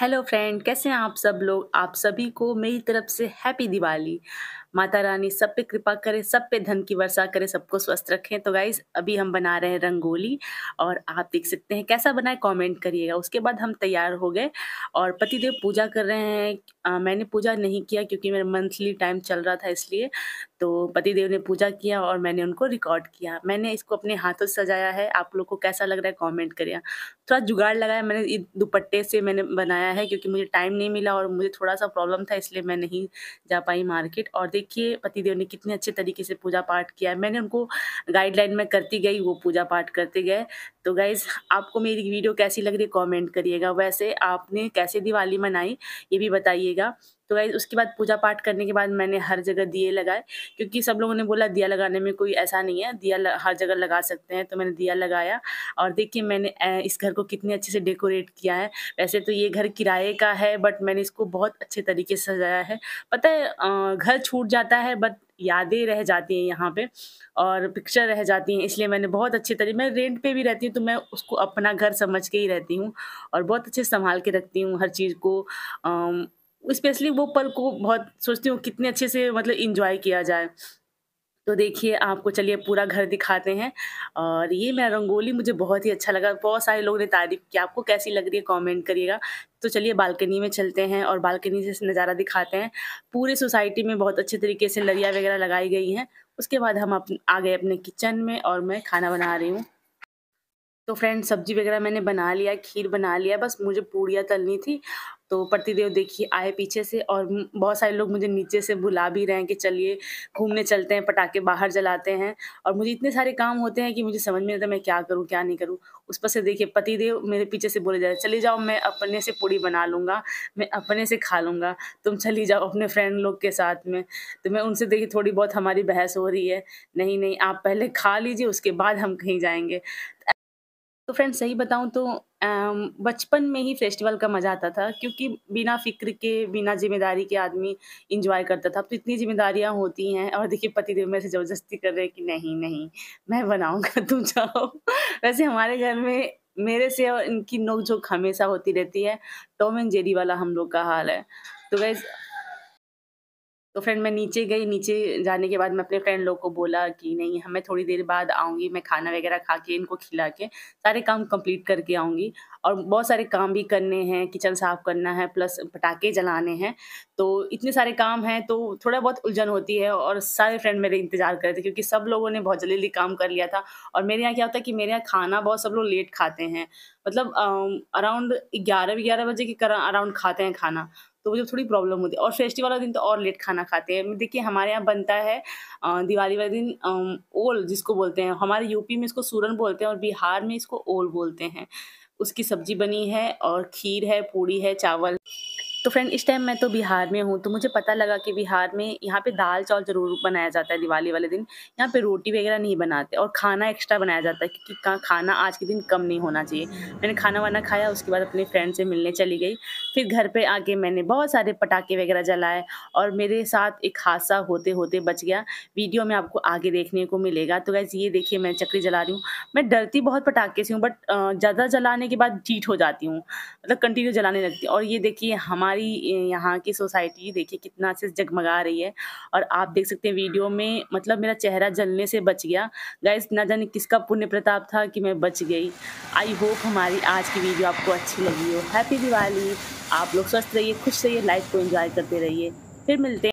Hello friend कैसे हैं आप सब लोग आप सभी को मेरी तरफ से हैप्पी दिवाली माता रानी सब पे कृपा करें सब पे धन की वर्षा करें सबको स्वस्थ रखें तो गाइज अभी हम बना रहे हैं रंगोली और आप देख सकते हैं कैसा बनाए कमेंट करिएगा उसके बाद हम तैयार हो गए और पतिदेव पूजा कर रहे हैं आ, मैंने पूजा नहीं किया क्योंकि मेरा मंथली टाइम चल रहा था इसलिए तो पतिदेव ने पूजा किया और मैंने उनको रिकॉर्ड किया मैंने इसको अपने हाथों से सजाया है आप लोग को कैसा लग रहा है कॉमेंट करिए थोड़ा जुगाड़ लगाया मैंने दुपट्टे से मैंने बनाया है क्योंकि मुझे टाइम नहीं मिला और मुझे थोड़ा सा प्रॉब्लम था इसलिए मैं नहीं जा पाई मार्केट और देखिए पतिदेव ने कितने अच्छे तरीके से पूजा पाठ किया है मैंने उनको गाइडलाइन में करती गई वो पूजा पाठ करते गए तो गाइज आपको मेरी वीडियो कैसी लग रही कमेंट कॉमेंट करिएगा वैसे आपने कैसे दिवाली मनाई ये भी बताइएगा तो गाइज उसके बाद पूजा पाठ करने के बाद मैंने हर जगह दिए लगाए क्योंकि सब लोगों ने बोला दिया लगाने में कोई ऐसा नहीं है दिया हर जगह लगा सकते हैं तो मैंने दिया लगाया और देखिए मैंने इस घर को कितने अच्छे से डेकोरेट किया है वैसे तो ये घर किराए का है बट मैंने इसको बहुत अच्छे तरीके से सजाया है पता है घर छूट जाता है बट यादें रह जाती हैं यहाँ पे और पिक्चर रह जाती हैं इसलिए मैंने बहुत अच्छे तरीके मैं रेंट पे भी रहती हूँ तो मैं उसको अपना घर समझ के ही रहती हूँ और बहुत अच्छे संभाल के रखती हूँ हर चीज़ को स्पेशली वो पल को बहुत सोचती हूँ कितने अच्छे से मतलब इंजॉय किया जाए तो देखिए आपको चलिए पूरा घर दिखाते हैं और ये मेरा रंगोली मुझे बहुत ही अच्छा लगा बहुत सारे लोगों ने तारीफ की आपको कैसी लग रही है कमेंट करिएगा तो चलिए बालकनी में चलते हैं और बालकनी से नज़ारा दिखाते हैं पूरे सोसाइटी में बहुत अच्छे तरीके से लरिया वगैरह लगाई गई हैं उसके बाद हम अप, आ गए अपने किचन में और मैं खाना बना रही हूँ तो फ्रेंड सब्जी वगैरह मैंने बना लिया खीर बना लिया बस मुझे पूड़ियाँ तलनी थी तो प्रतिदेव देखिए आए पीछे से और बहुत सारे लोग मुझे नीचे से बुला भी रहे हैं कि चलिए घूमने चलते हैं पटाखे बाहर जलाते हैं और मुझे इतने सारे काम होते हैं कि मुझे समझ में आता मैं क्या करूँ क्या नहीं करूँ उस पर से देखिए पतिदेव मेरे पीछे से बोले जा रहे चले जाओ मैं अपने से पूड़ी बना लूँगा मैं अपने से खा लूँगा तुम चली जाओ अपने फ्रेंड लोग के साथ में तो मैं उनसे देखिए थोड़ी बहुत हमारी बहस हो रही है नहीं नहीं आप पहले खा लीजिए उसके बाद हम कहीं जाएंगे तो फ्रेंड सही बताऊं तो बचपन में ही फेस्टिवल का मज़ा आता था क्योंकि बिना फ़िक्र के, बिना ज़िम्मेदारी के आदमी इंजॉय करता था। अब तो इतनी ज़िम्मेदारियाँ होती हैं और देखिए देव मेरे से ज़बरदस्ती कर रहे हैं कि नहीं, नहीं, मैं बनाऊंगा तुम जाओ। वैसे हमारे घर में मेरे से और इनकी नोकझोंक हमेशा होती रहती है। टॉम एंड जेरी वाला हम लोग का हाल है। तो वैसे तो फ्रेंड मैं नीचे गई नीचे जाने के बाद मैं अपने फ्रेंड लोग को बोला कि नहीं हमें थोड़ी देर बाद आऊँगी मैं खाना वगैरह खा के इनको खिला के सारे काम कंप्लीट करके आऊँगी और बहुत सारे काम भी करने हैं किचन साफ़ करना है प्लस पटाखे जलाने हैं तो इतने सारे काम हैं तो थोड़ा बहुत उलझन होती है और सारे फ्रेंड मेरे इंतज़ार कर रहे थे क्योंकि सब लोगों ने बहुत जल्दी जल्दी काम कर लिया था और मेरे यहाँ क्या होता है कि मेरे यहाँ खाना बहुत सब लोग लेट खाते हैं मतलब अराउंड ग्यारह ग्यारह बजे के अराउंड खाते हैं खाना तो मुझे थोड़ी प्रॉब्लम होती है और फेस्टिवल वाला दिन तो और लेट खाना खाते हैं देखिए हमारे यहाँ बनता है दिवाली वाले दिन ओल जिसको बोलते हैं हमारे यूपी में इसको सूरन बोलते हैं और बिहार में इसको ओल बोलते हैं उसकी सब्जी बनी है और खीर है पूड़ी है चावल तो फ्रेंड इस टाइम मैं तो बिहार में हूँ तो मुझे पता लगा कि बिहार में यहाँ पे दाल चावल ज़रूर बनाया जाता है दिवाली वाले दिन यहाँ पे रोटी वगैरह नहीं बनाते और खाना एक्स्ट्रा बनाया जाता है क्योंकि खाना आज के दिन कम नहीं होना चाहिए मैंने खाना वाना खाया उसके बाद अपने फ्रेंड से मिलने चली गई फिर घर पर आके मैंने बहुत सारे पटाखे वगैरह जलाए और मेरे साथ एक हादसा होते होते बच गया वीडियो में आपको आगे देखने को मिलेगा तो वैसे ये देखिए मैं चक्री जला रही हूँ मैं डरती बहुत पटाखे से हूँ बट ज़्यादा जलाने के बाद चीट हो जाती हूँ मतलब कंटिन्यू जलाने लगती और ये देखिए हमारे हमारी यहाँ की सोसाइटी देखिए कितना अच्छे से जगमगा रही है और आप देख सकते हैं वीडियो में मतलब मेरा चेहरा जलने से बच गया गाइस ना जाने किसका पुण्य प्रताप था कि मैं बच गई आई होप हमारी आज की वीडियो आपको अच्छी लगी हो हैप्पी दिवाली आप लोग स्वस्थ रहिए खुश रहिए लाइफ को एंजॉय करते रहिए फिर मिलते हैं